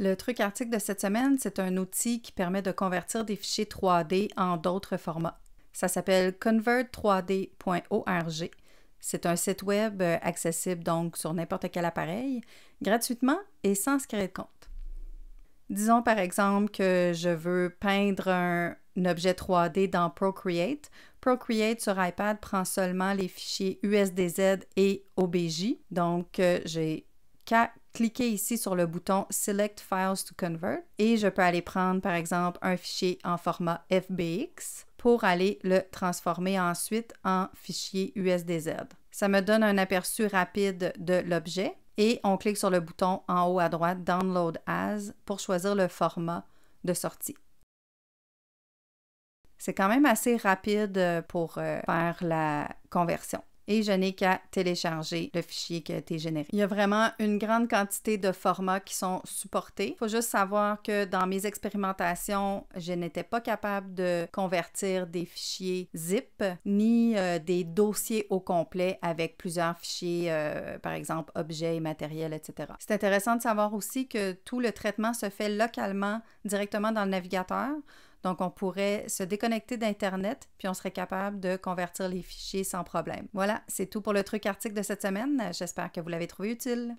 Le truc article de cette semaine, c'est un outil qui permet de convertir des fichiers 3D en d'autres formats. Ça s'appelle convert3d.org. C'est un site web euh, accessible donc sur n'importe quel appareil, gratuitement et sans se créer de compte. Disons par exemple que je veux peindre un objet 3D dans Procreate Procreate sur iPad prend seulement les fichiers USDZ et OBJ. Donc, euh, j'ai qu'à cliquer ici sur le bouton Select Files to Convert et je peux aller prendre par exemple un fichier en format FBX pour aller le transformer ensuite en fichier USDZ. Ça me donne un aperçu rapide de l'objet et on clique sur le bouton en haut à droite Download as pour choisir le format de sortie. C'est quand même assez rapide euh, pour euh, faire la conversion et je n'ai qu'à télécharger le fichier qui a été généré. Il y a vraiment une grande quantité de formats qui sont supportés. Il faut juste savoir que dans mes expérimentations, je n'étais pas capable de convertir des fichiers zip ni euh, des dossiers au complet avec plusieurs fichiers, par exemple objets et matériels, etc. C'est intéressant de savoir aussi que tout le traitement se fait localement directement dans le navigateur. Donc, on pourrait se déconnecter d'Internet, puis on serait capable de convertir les fichiers sans problème. Voilà, c'est tout pour le truc article de cette semaine. J'espère que vous l'avez trouvé utile.